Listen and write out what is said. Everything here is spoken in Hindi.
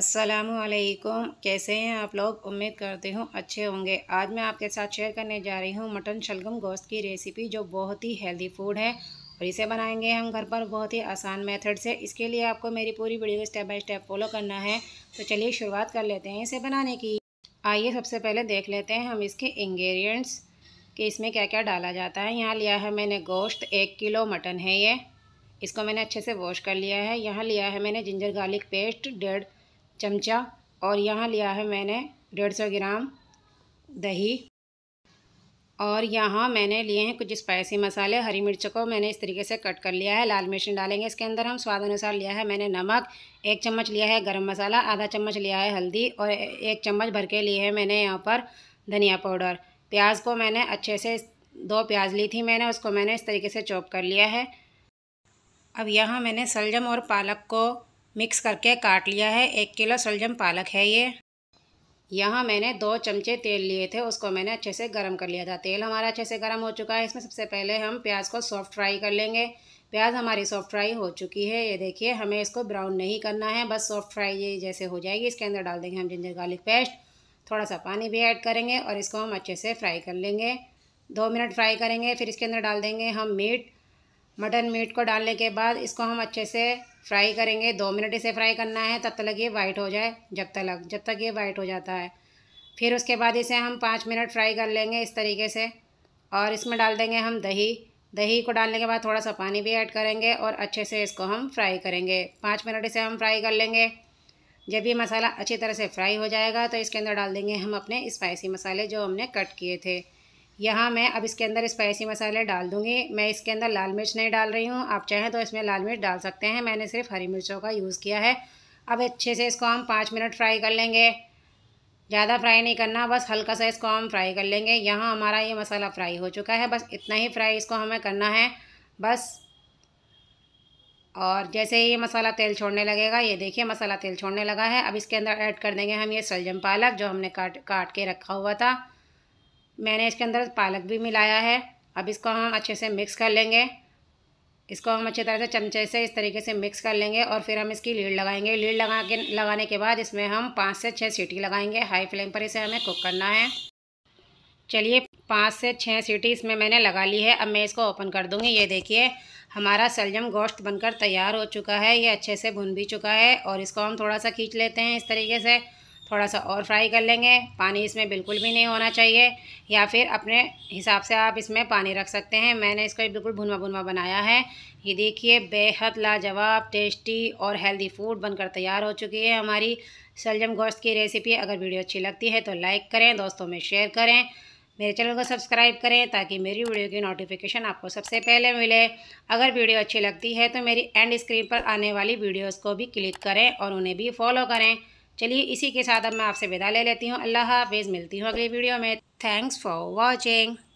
असलकुम कैसे हैं आप लोग उम्मीद करती हूँ अच्छे होंगे आज मैं आपके साथ शेयर करने जा रही हूँ मटन शलगम गोश्त की रेसिपी जो बहुत ही हेल्दी फूड है और इसे बनाएंगे हम घर पर बहुत ही आसान मेथड से इसके लिए आपको मेरी पूरी video step by step follow करना है तो चलिए शुरुआत कर लेते हैं इसे बनाने की आइए सबसे पहले देख लेते हैं हम इसके इंग्रेडिएंट्स कि इसमें क्या क्या डाला जाता है यहाँ लिया है मैंने गोश्त एक किलो मटन है ये इसको मैंने अच्छे से वॉश कर लिया है यहाँ लिया है मैंने जिंजर गार्लिक पेस्ट डेढ़ चमचा और यहाँ लिया है मैंने डेढ़ सौ ग्राम दही और यहाँ मैंने लिए हैं कुछ स्पाइसी मसाले हरी मिर्च को मैंने इस तरीके से कट कर लिया है लाल मिर्च डालेंगे इसके अंदर हम स्वाद अनुसार लिया है मैंने नमक एक चम्मच लिया है गरम मसाला आधा चम्मच लिया है हल्दी और एक चम्मच भर के लिए है मैंने यहाँ पर धनिया पाउडर प्याज को मैंने अच्छे से दो प्याज ली थी मैंने उसको मैंने इस तरीके से चॉप कर लिया है अब यहाँ मैंने सलजम और पालक को मिक्स करके काट लिया है एक किलो सलजम पालक है ये यहाँ मैंने दो चमचे तेल लिए थे उसको मैंने अच्छे से गर्म कर लिया था तेल हमारा अच्छे से गर्म हो चुका है इसमें सबसे पहले हम प्याज को सॉफ्ट फ्राई कर लेंगे प्याज हमारी सॉफ्ट फ्राई हो चुकी है ये देखिए हमें इसको ब्राउन नहीं करना है बस सॉफ्ट फ्राई ये जैसे हो जाएगी इसके अंदर डाल देंगे हम जिंजर गार्लिक पेस्ट थोड़ा सा पानी भी ऐड करेंगे और इसको हम अच्छे से फ्राई कर लेंगे दो मिनट फ्राई करेंगे फिर इसके अंदर डाल देंगे हम मीट मटन मीट को डालने के बाद इसको हम अच्छे से फ्राई करेंगे दो मिनट इसे फ्राई करना है तब तक ये वाइट हो जाए जब तक जब तक ये वाइट हो जाता है फिर उसके बाद इसे हम पाँच मिनट फ्राई कर लेंगे इस तरीके से और इसमें डाल देंगे हम दही दही को डालने के बाद थोड़ा सा पानी भी ऐड करेंगे और अच्छे से इसको हम फ्राई करेंगे पाँच मिनट इसे हम फ्राई कर लेंगे जब ये मसाला अच्छी तरह से फ्राई हो जाएगा तो इसके अंदर डाल देंगे हम अपने स्पाइसी मसाले जो हमने कट किए थे यहाँ मैं अब इसके अंदर स्पाइसी मसाले डाल दूँगी मैं इसके अंदर लाल मिर्च नहीं डाल रही हूँ आप चाहें तो इसमें लाल मिर्च डाल सकते हैं मैंने सिर्फ हरी मिर्चों का यूज़ किया है अब अच्छे से इसको हम पाँच मिनट फ्राई कर लेंगे ज़्यादा फ्राई नहीं करना बस हल्का सा इसको हम फ्राई कर लेंगे यहाँ हमारा ये मसाला फ्राई हो चुका है बस इतना ही फ्राई इसको हमें करना है बस और जैसे ही ये मसाला तेल छोड़ने लगेगा ये देखिए मसाला तेल छोड़ने लगा है अब इसके अंदर ऐड कर देंगे हम ये सलजम पालक जो हमने काट काट के रखा हुआ था मैंने इसके अंदर पालक भी मिलाया है अब इसको हम अच्छे से मिक्स कर लेंगे इसको हम अच्छी तरह से चमचे से इस तरीके से मिक्स कर लेंगे और फिर हम इसकी लीड लगाएंगे लीड लगा के लगाने के बाद इसमें हम पाँच से छः सीटी लगाएंगे हाई फ्लेम पर इसे हमें कुक करना है चलिए पाँच से छः सीटी इसमें मैंने लगा ली है अब मैं इसको ओपन कर दूँगी ये देखिए हमारा सलजम गोश्त बनकर तैयार हो चुका है ये अच्छे से भुन भी चुका है और इसको हम थोड़ा सा खींच लेते हैं इस तरीके से थोड़ा सा और फ्राई कर लेंगे पानी इसमें बिल्कुल भी नहीं होना चाहिए या फिर अपने हिसाब से आप इसमें पानी रख सकते हैं मैंने इसको बिल्कुल भुनवा भुनवा बनाया है ये देखिए बेहद लाजवाब टेस्टी और हेल्दी फूड बनकर तैयार हो चुकी है हमारी सलजम गोश्त की रेसिपी अगर वीडियो अच्छी लगती है तो लाइक करें दोस्तों में शेयर करें मेरे चैनल को सब्सक्राइब करें ताकि मेरी वीडियो की नोटिफिकेशन आपको सबसे पहले मिले अगर वीडियो अच्छी लगती है तो मेरी एंड स्क्रीन पर आने वाली वीडियोस को भी क्लिक करें और उन्हें भी फॉलो करें चलिए इसी के साथ अब मैं आपसे विदा ले लेती हूँ अल्लाह हाफिज़ मिलती हूँ अगली वीडियो में थैंक्स फॉर वॉचिंग